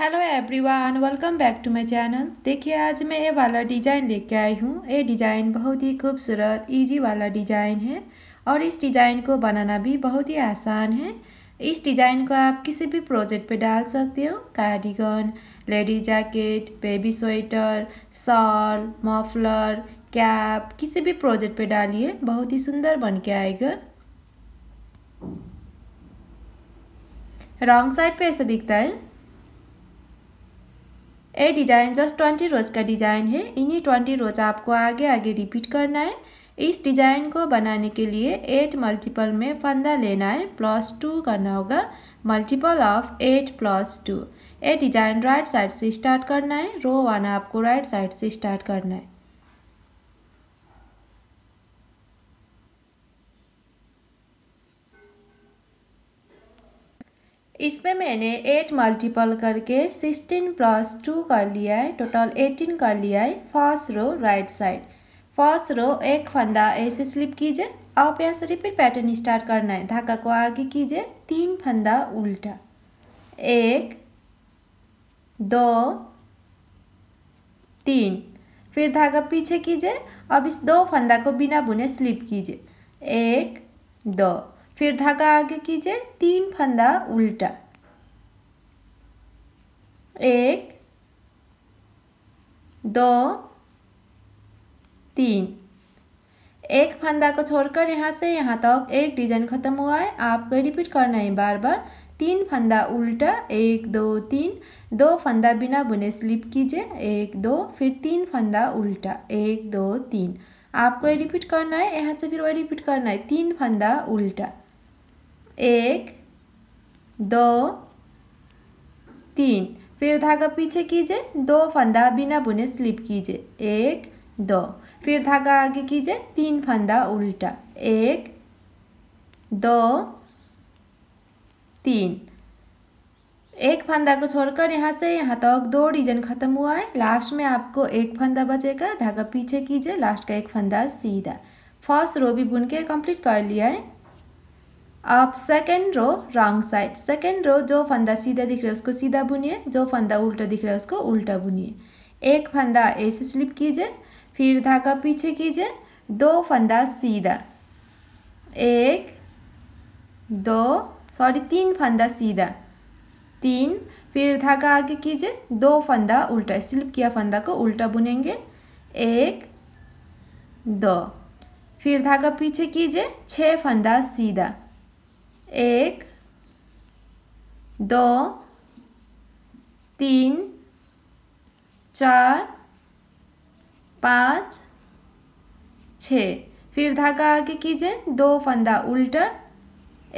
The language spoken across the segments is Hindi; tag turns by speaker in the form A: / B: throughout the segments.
A: hello everyone welcome back to my channel देखिए आज मैं ये वाला डिज़ाइन लेके आई हूँ ये डिज़ाइन बहुत ही खूबसूरत इजी वाला डिज़ाइन है और इस डिज़ाइन को बनाना भी बहुत ही आसान है इस डिज़ाइन को आप किसी भी प्रोजेक्ट पे डाल सकते हो cardigan lady jacket baby sweater shawl muffler cap किसी भी प्रोजेक्ट पर डालिए बहुत ही सुंदर बन के आएगा रॉन्ग साइड पर ऐसा दिखता है a design just twenty rows का डिजाइन है इन्हीं ट्वेंटी रोज आपको आगे आगे रिपीट करना है इस डिजाइन को बनाने के लिए एट मल्टीपल में फंदा लेना है प्लस टू करना होगा multiple of eight plus two a design right side से स्टार्ट करना है रो वन आपको राइट साइड से स्टार्ट करना है इसमें मैंने एट मल्टीपल करके सिक्सटीन प्लस टू कर लिया है टोटल एटीन कर लिया है first row right side first row एक फंदा ऐसे स्लिप कीजिए आप यहाँ से रिपीट पैटर्न स्टार्ट करना है धागा को आगे कीजिए तीन फंदा उल्टा एक दो तीन फिर धागा पीछे कीजिए अब इस दो फंदा को बिना बुने स्लिप कीजिए एक दो फिर धागा आगे कीजिए तीन फंदा उल्टा एक दो तीन एक फंदा को छोड़कर यहाँ से यहाँ तक तो एक डिजाइन खत्म हुआ है आपको रिपीट करना है बार बार तीन फंदा उल्टा एक दो तीन दो फंदा बिना बुने स्लिप कीजिए एक दो फिर तीन फंदा उल्टा एक दो तीन आपको रिपीट करना है यहाँ से फिर वही रिपीट करना है तीन फंदा उल्टा एक दो तीन फिर धागा पीछे कीजिए दो फंदा बिना बुने स्लिप कीजिए एक दो फिर धागा आगे कीजिए तीन फंदा उल्टा एक दो तीन एक फंदा को छोड़कर यहाँ से यहाँ तक तो दो डिजाइन खत्म हुआ है लास्ट में आपको एक फंदा बचेगा धागा पीछे कीजिए लास्ट का एक फंदा सीधा फर्स्ट रो भी बुन के कंप्लीट कर लिया है आप second row wrong side second row जो फंदा सीधा दिख रहा है उसको सीधा बुनिए जो फंदा उल्टा दिख रहा है उसको उल्टा बुनिए एक फंदा ऐसे स्लिप कीजिए फिर धागा पीछे कीजिए दो फंदा सीधा एक दो सॉरी तीन फंदा सीधा तीन फिर धागा आगे कीजिए दो फंदा उल्टा स्लिप किया फंदा को उल्टा बुनेंगे एक दो फिर धागा पीछे कीजिए छः फंदा सीधा एक दो तीन चार पाँच छ फिर धागा आगे कीजिए दो फंदा उल्टा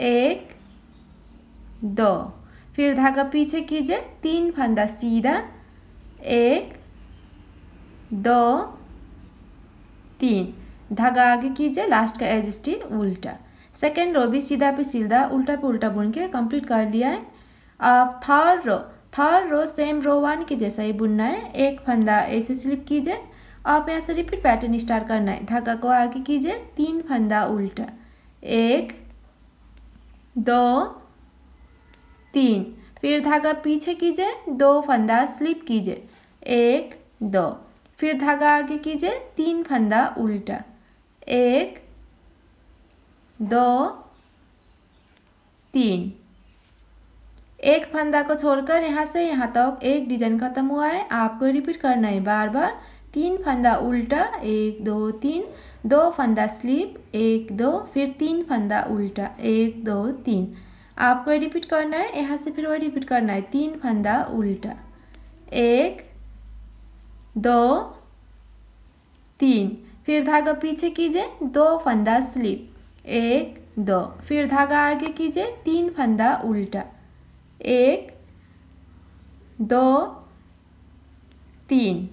A: एक दो फिर धागा पीछे कीजिए तीन फंदा सीधा एक दो तीन धागा आगे कीजिए लास्ट का एज उल्टा सेकेंड रो भी सीधा पे सीधा उल्टा पे उल्टा बुन के कंप्लीट कर लिया है अब third row third row same row one के जैसा ही बुनना है एक फंदा ऐसे स्लिप कीजिए आप यहाँ से रिपीट पैटर्न स्टार्ट करना है धागा को आगे कीजिए तीन फंदा उल्टा एक दो तीन फिर धागा पीछे कीजिए दो फंदा स्लिप कीजिए एक दो फिर धागा आगे कीजिए तीन फंदा उल्टा एक दो तीन एक फंदा को छोड़कर यहाँ से यहाँ तक तो एक डिजाइन खत्म हुआ है आपको रिपीट करना है बार बार तीन फंदा उल्टा एक दो तीन दो फंदा स्लिप एक दो फिर तीन फंदा उल्टा एक दो तीन आपको रिपीट करना है यहाँ से फिर वो रिपीट करना है तीन फंदा उल्टा एक दो तीन फिर धागा पीछे कीजिए दो फंदा स्लिप एक दो फिर धागा आगे कीजिए तीन फंदा उल्टा एक दो तीन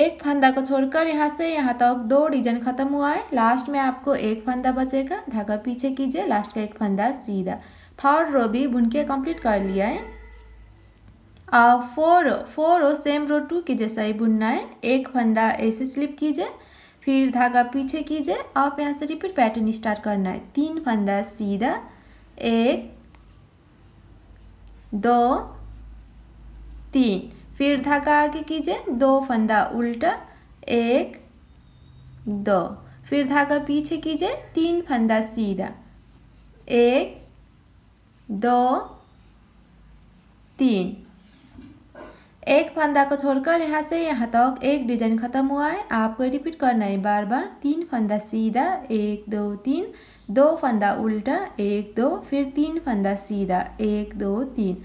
A: एक फंदा को छोड़कर यहाँ से यहाँ तक दो डिजाइन ख़त्म हुआ है लास्ट में आपको एक फंदा बचेगा धागा पीछे कीजिए लास्ट का एक फंदा सीधा थर्ड रो भी बुन के कम्प्लीट कर लिया है और four row four row same row two की जैसा ही बुनना है एक फंदा ऐसे स्लिप कीजिए फिर धागा पीछे कीजिए आप यहाँ से रिपीट पैटर्न स्टार्ट करना है तीन फंदा सीधा एक दो तीन फिर धागा आगे कीजिए दो फंदा उल्टा एक दो फिर धागा पीछे कीजिए तीन फंदा सीधा एक दो तीन एक फंदा को छोड़कर यहाँ से यहाँ तक एक डिजाइन खत्म हुआ है आपको रिपीट करना है बार बार तीन फंदा सीधा एक दो तीन दो फंदा उल्टा एक दो फिर तीन फंदा सीधा एक दो तीन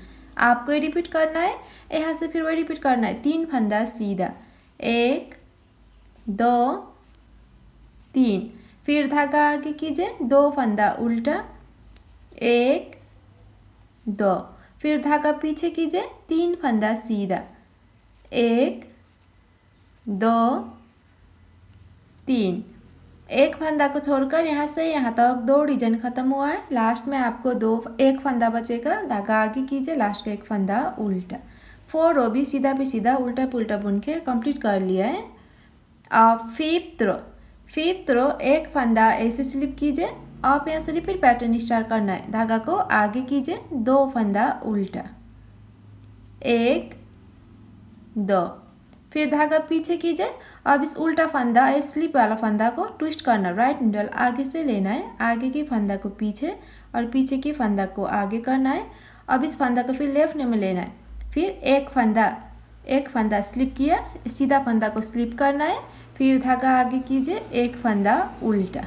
A: आपको रिपीट करना है यहाँ से फिर वो रिपीट करना है तीन फंदा सीधा एक दो तीन फिर धागा आगे कीजिए दो फंदा उल्टा एक दो फिर धागा पीछे कीजिए तीन फंदा सीधा एक दो तीन एक फंदा को छोड़कर यहाँ से यहाँ तक दो डिजाइन ख़त्म हुआ है लास्ट में आपको दो एक फंदा बचेगा धागा आगे कीजिए लास्ट का एक फंदा उल्टा फोर रो भी सीधा भी सीधा उल्टा पुल्टा बुन के कंप्लीट कर लिया है अब फिफ्थ रो फिफ्थ रो एक फंदा ऐसे स्लिप कीजिए आप यहाँ से रिपीट पैटर्न स्टार्ट करना है धागा को आगे कीजिए दो फंदा उल्टा एक दो फिर धागा पीछे कीजिए अब इस उल्टा फंदा इस स्लिप वाला फंदा को ट्विस्ट करना राइट निडल आगे से लेना है आगे की फंदा को पीछे और पीछे की फंदा को आगे करना है अब इस फंदा को फिर लेफ्ट में लेना है फिर एक फंदा एक फंदा स्लिप किया सीधा फंदा को स्लिप करना है फिर धागा आगे कीजिए एक फंदा उल्टा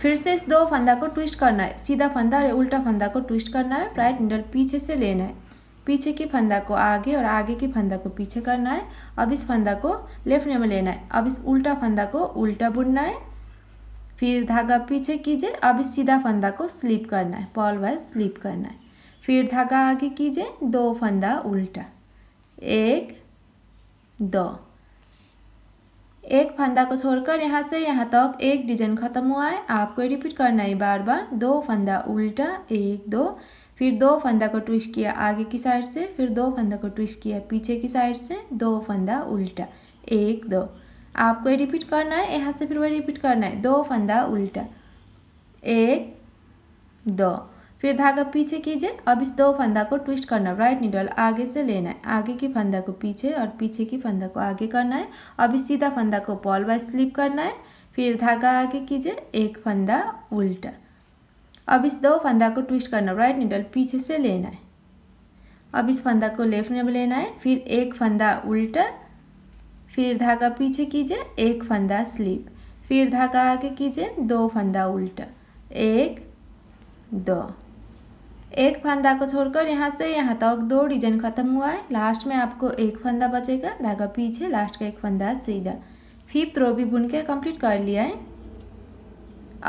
A: फिर से इस दो फंदा को ट्विस्ट करना है सीधा फंदा और उल्टा फंदा को ट्विस्ट करना है राइट निडल पीछे से लेना है पीछे की फंदा को आगे और आगे की फंदा को पीछे करना है अब इस फंदा को लेफ्ट में लेना है अब इस उल्टा फंदा को उल्टा बुनना है फिर धागा पीछे कीजिए अब इस सीधा फंदा को स्लिप करना है पॉल वाइज स्लिप करना है फिर धागा आगे कीजिए दो फंदा उल्टा एक दो एक फंदा को छोड़कर यहाँ से यहाँ तक एक डिजाइन खत्म हुआ है आपको रिपीट करना है बार बार दो फंदा उल्टा एक दो फिर दो फंदा को ट्विस्ट किया आगे की साइड से फिर दो फंदा को ट्विस्ट किया पीछे की साइड से दो फंदा उल्टा एक दो आपको रिपीट करना है यहाँ से फिर वो रिपीट करना है दो फंदा उल्टा एक दो फिर धागा पीछे कीजिए अब इस दो फंदा को ट्विस्ट करना राइट नीडल आगे से लेना है आगे की फंदा को पीछे और पीछे की फंदा को आगे करना है अब इस सीधा फंदा को बॉल वाइज स्लिप करना है फिर धागा आगे कीजिए एक फंदा उल्टा अब इस दो फंदा को ट्विस्ट करना राइट नीडल पीछे से लेना है अब इस फंदा को लेफ्ट में लेना है फिर एक फंदा उल्टा फिर धागा पीछे कीजिए एक फंदा स्लिप फिर धागा आगे कीजिए दो फंदा उल्टा एक दो एक फंदा को छोड़कर यहाँ से यहाँ तक दो डिजाइन खत्म हुआ है लास्ट में आपको एक फंदा बचेगा धागा पीछे लास्ट का एक फंदा सीधा फिफ्थ रो भी बुन के कंप्लीट कर लिया है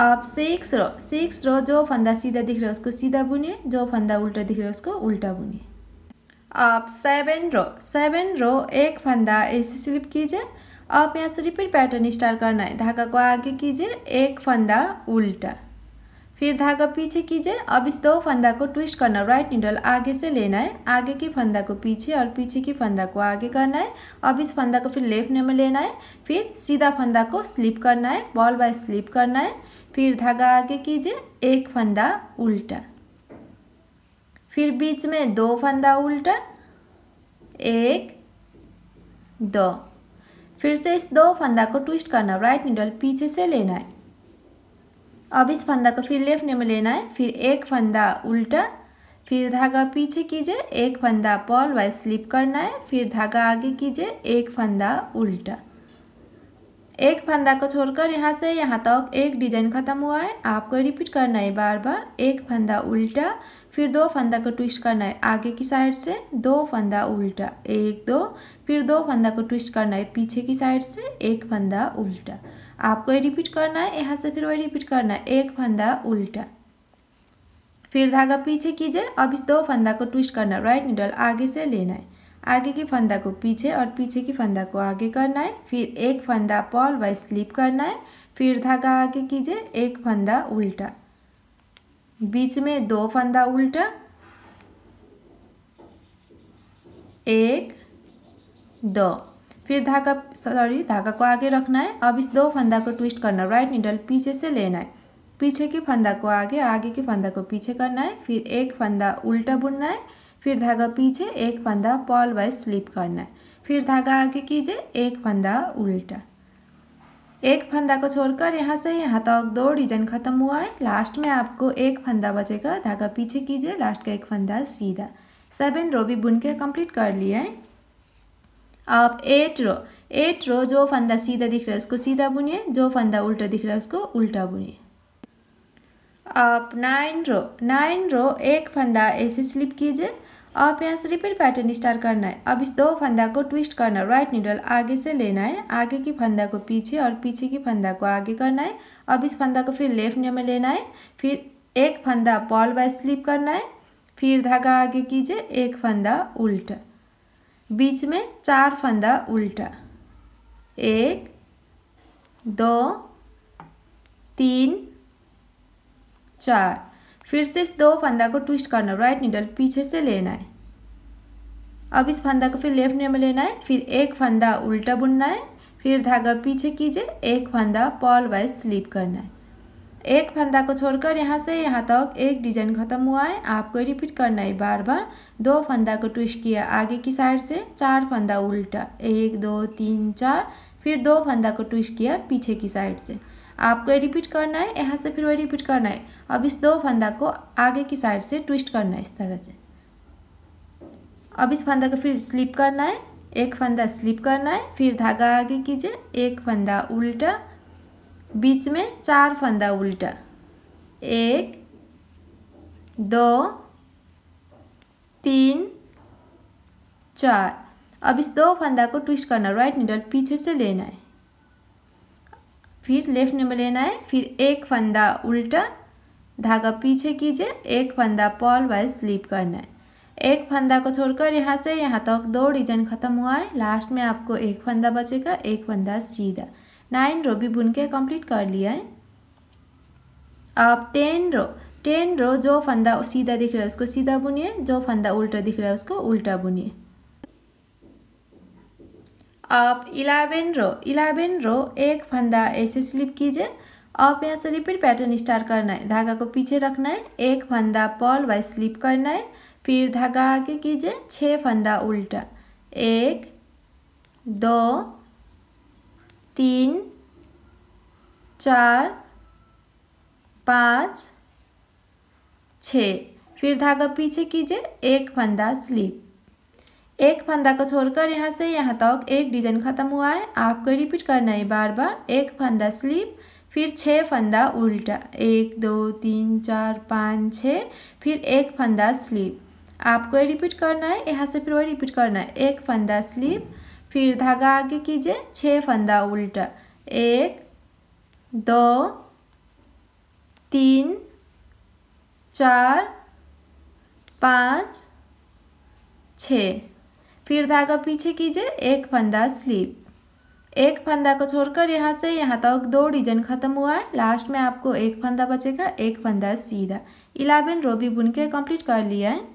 A: अब सिक्स रो सिक्स रो जो फंदा सीधा दिख रहा है उसको सीधा बुनिए जो फंदा उल्टा दिख रहा है उसको उल्टा बुनिए अब सेवन रो सेवन रो एक फंदा ऐसे स्लिप कीजिए आप यहाँ से रिपीट पैटर्न स्टार्ट करना है धागा को आगे कीजिए एक फंदा उल्टा फिर धागा पीछे कीजिए अब इस दो फंदा को ट्विस्ट करना राइट निडल आगे से लेना है आगे की फंदा को पीछे और पीछे की फंदा को आगे करना है अब इस फंदा को फिर लेफ्ट में लेना है फिर सीधा फंदा को स्लिप करना है बॉल बाय स्लिप करना है फिर धागा आगे कीजिए एक फंदा उल्टा फिर बीच में दो फंदा उल्टा एक दो फिर से इस दो फंदा को ट्विस्ट करना राइट निडल पीछे से लेना है अब इस फंदा को फिर लेफ्ट में लेना है फिर एक फंदा उल्टा फिर धागा पीछे कीजिए एक फंदा पॉल वाइज स्लिप करना है फिर धागा आगे कीजिए एक फंदा उल्टा एक फंदा को छोड़कर यहाँ से यहाँ तक एक डिजाइन खत्म हुआ है आपको रिपीट करना है बार बार एक फंदा उल्टा फिर दो फंदा को ट्विस्ट करना है आगे की साइड से दो फंदा उल्टा एक दो फिर दो फंदा को ट्विस्ट करना है पीछे की साइड से एक फंदा उल्टा आपको ये रिपीट करना है यहाँ से फिर वही रिपीट करना है एक फंदा उल्टा फिर धागा पीछे कीजिए अब इस दो फंदा को ट्विस्ट करना है राइट निडल आगे से लेना है आगे की फंदा को पीछे और पीछे की फंदा को आगे करना है फिर एक फंदा पॉल व स्लिप करना है फिर धागा आगे कीजिए एक फंदा उल्टा बीच में दो फंदा उल्टा एक दो फिर धागा सॉरी धागा को आगे रखना है अब इस दो फंदा को ट्विस्ट करना राइट निडल पीछे से लेना है पीछे की फंदा को आगे आगे की फंदा को पीछे करना है फिर एक फंदा उल्टा बुनना है फिर धागा पीछे एक फंदा पॉल वाइज स्लिप करना है फिर धागा आगे कीजिए एक फंदा उल्टा एक फंदा को छोड़कर यहाँ से यहाँ तक दो डिजाइन खत्म हुआ है लास्ट में आपको एक फंदा बचेगा धागा पीछे कीजिए लास्ट का एक फंदा सीधा सेवन रोबी बुन के कंप्लीट कर लिया है आप एट रो एट रो जो फंदा सीधा दिख रहा है उसको सीधा बुनिए जो फंदा उल्टा दिख रहा है उसको उल्टा बुनिए आप नाइन रो नाइन रो एक फंदा ऐसे स्लिप कीजिए आप यहाँ से रिपीट पैटर्न स्टार्ट करना है अब इस दो फंदा को ट्विस्ट करना राइट निडल आगे से लेना है आगे की फंदा को पीछे और पीछे की फंदा को आगे करना है अब इस फंदा को फिर लेफ्ट में लेना है फिर एक फंदा पॉल बाय स्लिप करना है फिर धागा आगे कीजिए एक फंदा उल्टा बीच में चार फंदा उल्टा एक दो तीन चार फिर से इस दो फंदा को ट्विस्ट करना राइट नीडल पीछे से लेना है अब इस फंदा को फिर लेफ्ट में लेना है फिर एक फंदा उल्टा बुनना है फिर धागा पीछे कीजिए एक फंदा पॉल वाइज स्लिप करना है एक फंदा को छोड़कर यहाँ से यहाँ तक एक डिजाइन ख़त्म हुआ है आपको रिपीट करना है बार बार दो फंदा को ट्विस्ट किया आगे की साइड से चार फंदा उल्टा एक दो तीन चार फिर दो फंदा को ट्विस्ट किया पीछे की साइड से आपको रिपीट करना है यहाँ से फिर वही रिपीट करना है अब इस दो फंदा को आगे की साइड से ट्विस्ट करना है इस तरह से अब इस फंदा को फिर स्लिप करना है एक फंदा स्लिप करना है फिर धागा आगे कीजिए एक फंदा उल्टा बीच में चार फंदा उल्टा एक दो तीन चार अब इस दो फंदा को ट्विस्ट करना राइट निडल पीछे से लेना है फिर लेफ्ट में लेना है फिर एक फंदा उल्टा धागा पीछे कीजिए एक फंदा पॉल वाइज स्लिप करना है एक फंदा को छोड़कर यहाँ से यहाँ तक तो दो डिजाइन खत्म हुआ है लास्ट में आपको एक फंदा बचेगा एक फंदा सीधा नाइन रो भी बुन के कंप्लीट कर लिया है आप टेन रो टेन रो जो फंदा सीधा दिख रहा है उसको सीधा बुनिए जो फंदा उल्टा दिख रहा है उसको उल्टा बुनिए आप इलेवन रो इलेवन रो एक फंदा ऐसे स्लिप कीजिए आप यहाँ से रिपीट पैटर्न स्टार्ट करना है धागा को पीछे रखना है एक फंदा पॉल वाइज स्लिप करना है फिर धागा आगे कीजिए छः फंदा उल्टा एक दो तीन चार पाँच छ फिर धागा पीछे कीजिए एक फंदा स्लीप एक फंदा को छोड़कर यहाँ से यहाँ तक एक डिजाइन खत्म हुआ है आपको रिपीट करना है बार बार एक फंदा स्लीप फिर छः फंदा उल्टा एक दो तीन चार पाँच छः फिर एक फंदा स्लीप आपको रिपीट करना है यहाँ से फिर वही रिपीट करना है एक फंदा स्लीप फिर धागा आगे कीजिए छः फंदा उल्टा एक दो तीन चार पाँच छ फिर धागा पीछे कीजिए एक फंदा स्लीप एक फंदा को छोड़कर यहाँ से यहाँ तक दो डिजन खत्म हुआ है लास्ट में आपको एक फंदा बचेगा एक फंदा सीधा इलेवन रो भी बुन के कंप्लीट कर लिया है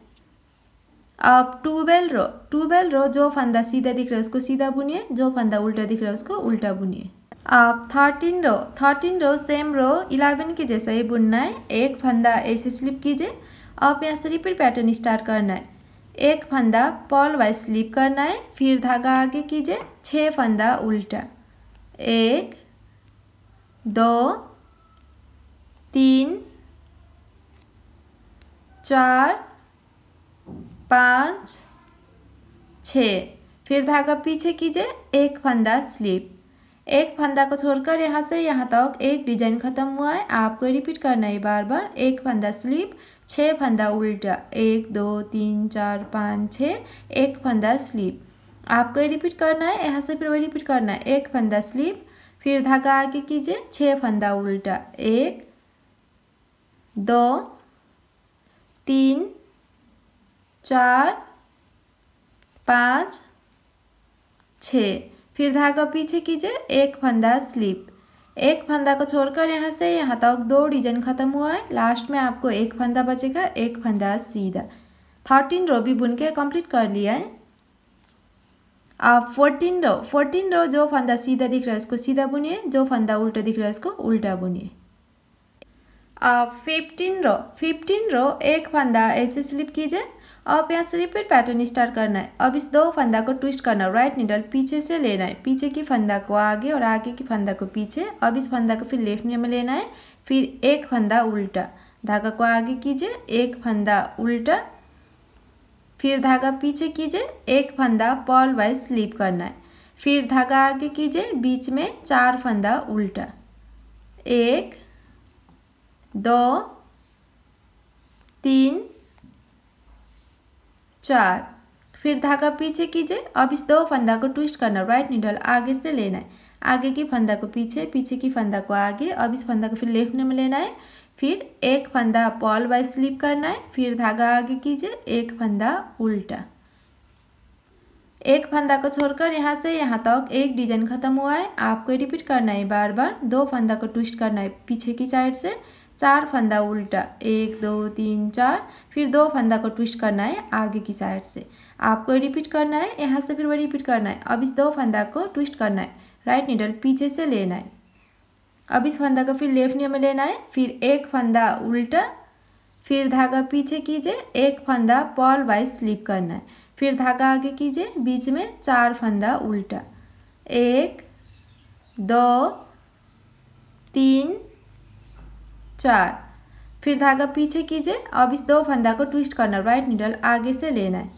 A: अब टू रो टू रो जो फंदा सीधा दिख रहा है उसको सीधा बुनिए जो फंदा उल्टा दिख रहा है उसको उल्टा बुनिए अब thirteen row thirteen row same row eleven के जैसा ही बुनना है एक फंदा ऐसे स्लिप कीजिए अब यहाँ से रिपीट पैटर्न स्टार्ट करना है एक फंदा पॉल वाइज स्लिप करना है फिर धागा आगे कीजिए छः फंदा उल्टा एक दो तीन चार पाँच छ फिर धागा पीछे कीजिए एक फंदा स्लिप एक फंदा को छोड़कर यहाँ से यहाँ तक एक डिजाइन खत्म हुआ है आपको रिपीट करना है बार बार एक फंदा स्लिप छः फंदा उल्टा एक दो तीन चार पाँच छः एक फंदा स्लिप आपको रिपीट करना है यहाँ से फिर वही रिपीट करना है एक फंदा स्लिप फिर धागा आगे कीजिए छः फंदा उल्टा एक दो तीन चार पाँच छ फिर धागा पीछे कीजिए एक फंदा स्लिप एक फंदा को छोड़कर यहाँ से यहाँ तक दो डिजाइन खत्म हुआ है लास्ट में आपको एक फंदा बचेगा एक फंदा सीधा थर्टीन रो भी बुन के कम्प्लीट कर लिया है आप फोर्टीन रो फोर्टीन रो जो फंदा सीधा दिख रहा है उसको सीधा बुनिए जो फंदा उल्टा दिख रहा है उसको उल्टा बुनिए आप फिफ्टीन रो फिफ्टीन रो एक फंदा ऐसे स्लिप कीजिए अब यहाँ से रिपीट पैटर्न स्टार्ट करना है अब इस दो फंदा को ट्विस्ट करना राइट निडल पीछे से लेना है पीछे की फंदा को आगे और आगे की फंदा को पीछे अब इस फंदा को फिर लेफ्ट में लेना है फिर एक फंदा उल्टा धागा को आगे कीजिए एक फंदा उल्टा फिर धागा पीछे कीजिए एक फंदा पॉल वाइज स्लीप करना है फिर धागा आगे कीजिए बीच में चार फंदा उल्टा एक दो तीन चार फिर धागा पीछे कीजिए अब इस दो फंदा को ट्विस्ट करना राइट नीडल आगे से लेना है आगे की फंदा को पीछे पीछे की फंदा को आगे अब इस फंदा को फिर लेफ्ट में लेना है फिर एक फंदा पॉल वाइज स्लिप करना है फिर धागा आगे कीजिए एक फंदा उल्टा एक फंदा को छोड़कर यहाँ से यहाँ तक एक डिजाइन खत्म हुआ है आपको रिपीट करना है बार बार दो फंदा को ट्विस्ट करना है पीछे की साइड से चार फंदा उल्टा एक दो तीन चार फिर दो फंदा को ट्विस्ट करना है आगे की साइड से आपको रिपीट करना है यहाँ से फिर वो रिपीट करना है अब इस दो फंदा को ट्विस्ट करना है राइट नीडल पीछे से लेना है अब इस फंदा को फिर लेफ्ट नीडल में लेना है फिर एक फंदा उल्टा फिर धागा पीछे कीजिए एक फंदा पॉल वाइज स्लिप करना है फिर धागा आगे कीजिए बीच में चार फंदा उल्टा एक दो तीन चार फिर धागा पीछे कीजिए अब इस दो फंदा को ट्विस्ट करना राइट नीडल आगे से लेना है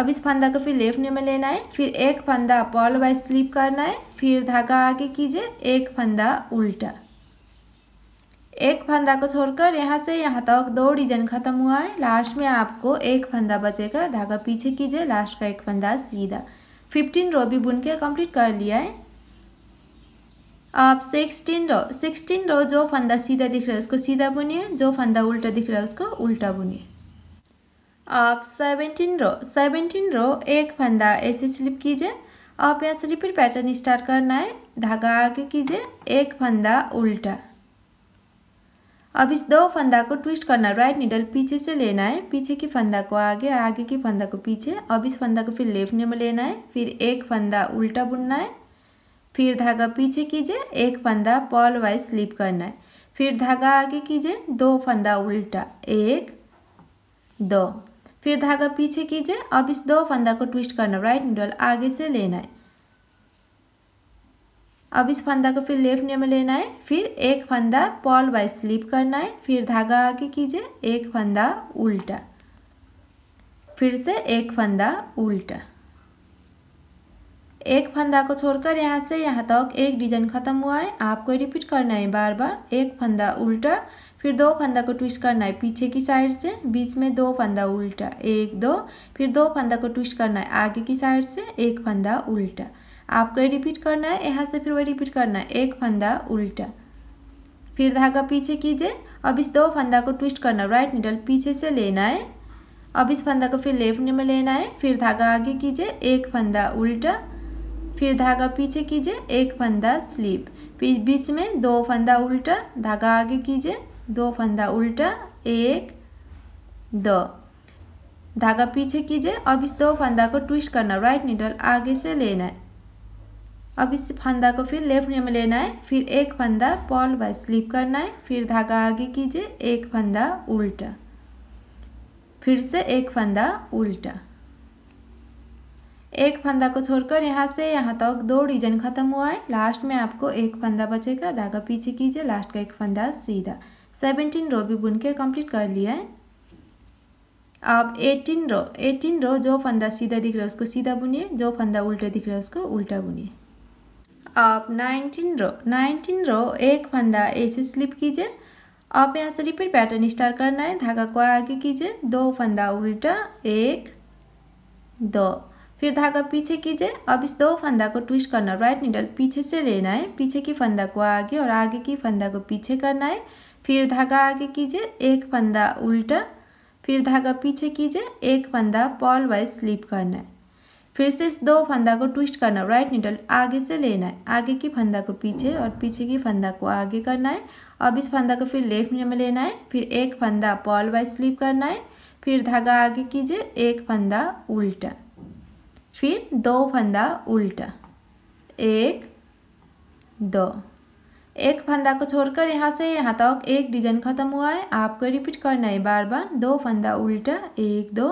A: अब इस फंदा को फिर लेफ्ट में लेना है फिर एक फंदा पॉल वाइज स्लिप करना है फिर धागा आगे कीजिए एक फंदा उल्टा एक फंदा को छोड़कर यहाँ से यहाँ तक दो डिजाइन खत्म हुआ है लास्ट में आपको एक फंदा बचेगा धागा पीछे कीजिए लास्ट का एक फंदा सीधा फिफ्टीन रो भी बुन के कंप्लीट कर लिया है आप सिक्सटीन रो सिक्सटीन रो जो फंदा सीधा दिख रहा है उसको सीधा बुनिए जो फंदा उल्टा दिख रहा है उसको उल्टा बुनिए आप सेवेंटीन रो सेवनटीन रो एक फंदा ऐसे स्लिप कीजिए आप यहाँ से रिपीट पैटर्न स्टार्ट करना है धागा आगे कीजिए एक फंदा उल्टा अब इस दो फंदा को ट्विस्ट करना है राइट निडल पीछे से लेना है पीछे की फंदा को आगे आगे की फंदा को पीछे अब इस फंदा को फिर लेफ्ट में लेना है फिर एक फंदा उल्टा बुनना है फिर धागा पीछे कीजिए एक फंदा पॉल वाइज स्लिप करना है फिर धागा आगे कीजिए दो फंदा उल्टा एक दो फिर धागा पीछे कीजिए अब इस दो फंदा को ट्विस्ट करना राइट निडल आगे से लेना है अब इस फंदा को फिर लेफ्ट में लेना है फिर एक फंदा पॉल वाइज स्लिप करना है फिर धागा आगे कीजिए एक फंदा उल्टा फिर से एक फंदा उल्टा एक फंदा को छोड़कर यहाँ से यहाँ तक एक डिजाइन खत्म हुआ है आपको रिपीट करना है बार बार एक फंदा उल्टा फिर दो फंदा को ट्विस्ट करना है पीछे की साइड से बीच में दो फंदा उल्टा एक दो फिर दो फंदा को ट्विस्ट करना है आगे की साइड से एक फंदा उल्टा आपको ये रिपीट करना है यहाँ से फिर वही रिपीट करना है एक फंदा उल्टा फिर धागा पीछे कीजिए अब इस दो फंदा को ट्विस्ट करना राइट निडल पीछे से लेना है अब इस फंदा को फिर लेफ्ट में लेना है फिर धागा आगे कीजिए एक फंदा उल्टा फिर धागा पीछे कीजिए एक फंदा स्लिप बीच में दो फंदा उल्टा धागा आगे कीजिए दो फंदा उल्टा एक दो धागा पीछे कीजिए अब इस दो फंदा को ट्विस्ट करना राइट नीडल आगे से लेना है अब इस फंदा को फिर लेफ्ट में लेना है फिर एक फंदा पॉल बाय स्लिप करना है फिर धागा आगे कीजिए एक फंदा उल्टा फिर से एक फंदा उल्टा एक फंदा को छोड़कर यहाँ से यहाँ तक दो डिजाइन खत्म हुआ है लास्ट में आपको एक फंदा बचेगा धागा पीछे कीजिए लास्ट का एक फंदा सीधा सेवेंटीन रो भी बुन के कंप्लीट कर लिया है अब एटीन रो एटीन रो जो फंदा सीधा दिख रहा है उसको सीधा बुनिए जो फंदा उल्टा दिख रहा है उसको उल्टा बुनिए अब नाइनटीन रो नाइनटीन रो एक फंदा ऐसे स्लिप कीजिए अब यहाँ से रिपीट पैटर्न स्टार्ट करना है धागा को आगे कीजिए दो फंदा उल्टा एक दो फिर धागा पीछे कीजिए अब इस दो फंदा को ट्विस्ट करना राइट नीडल पीछे से लेना है पीछे की फंदा को आगे और आगे की फंदा को पीछे करना है फिर धागा आगे कीजिए एक फंदा उल्टा फिर धागा पीछे कीजिए एक फंदा पॉल वाइज स्लिप करना है फिर से इस दो फंदा को ट्विस्ट करना राइट निडल आगे से लेना है आगे की फंदा को पीछे और पीछे की फंदा को आगे करना है अब इस फंदा को फिर लेफ्ट में लेना है फिर एक फंदा पॉल वाइज स्लिप करना है फिर धागा आगे कीजिए एक फंदा उल्टा फिर दो फंदा उल्टा एक दो एक फंदा को छोड़कर यहाँ से यहाँ तक एक डिजाइन ख़त्म हुआ है आपको रिपीट करना है बार बार दो फंदा उल्टा एक दो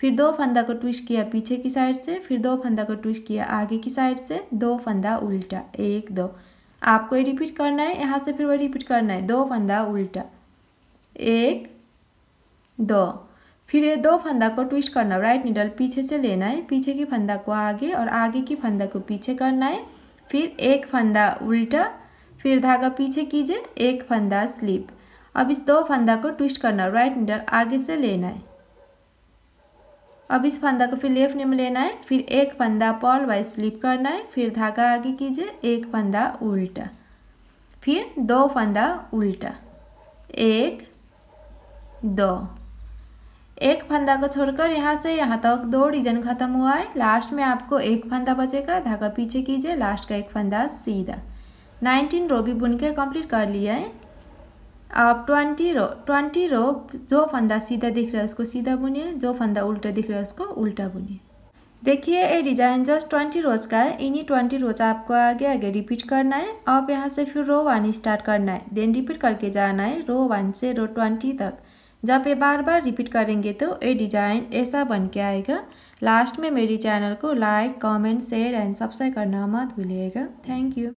A: फिर दो फंदा को ट्विस्ट किया पीछे की साइड से फिर दो फंदा को ट्विस्ट किया आगे की साइड से दो फंदा उल्टा एक दो आपको रिपीट करना है यहाँ से फिर वो रिपीट करना है दो फंदा उल्टा एक दो फिर ये दो फंदा को ट्विस्ट करना राइट निडल पीछे से लेना है पीछे की फंदा को आगे और आगे की फंदा को पीछे करना है फिर एक फंदा उल्टा फिर धागा पीछे कीजिए एक फंदा स्लिप अब इस दो फंदा को ट्विस्ट करना राइट निडल आगे से लेना है अब इस फंदा को फिर लेफ्ट में लेना है फिर एक फंदा पॉल वाइज स्लिप करना है फिर धागा आगे कीजिए एक फंदा उल्टा फिर दो फंदा उल्टा एक दो एक फंदा को छोड़कर यहाँ से यहाँ तक दो डिजाइन खत्म हुआ है लास्ट में आपको एक फंदा बचेगा धागा पीछे कीजिए लास्ट का एक फंदा सीधा नाइनटीन रो भी बुन के कम्प्लीट कर लिया है अब ट्वेंटी रो ट्वेंटी रो जो फंदा सीधा दिख रहा है उसको सीधा बुनिए जो फंदा उल्टा दिख रहा है उसको उल्टा बुनिए देखिए ये डिजाइन जस्ट ट्वेंटी रोज का है इन्हीं ट्वेंटी रोज आपको आगे आगे रिपीट करना है अब यहाँ से फिर रो वन स्टार्ट करना है देन रिपीट करके जाना है रो वन से रो ट्वेंटी तक जब ये बार बार रिपीट करेंगे तो ये डिजाइन ऐसा बन के आएगा लास्ट में मेरी चैनल को like comment share and subscribe करना मत भूलिएगा थैंक यू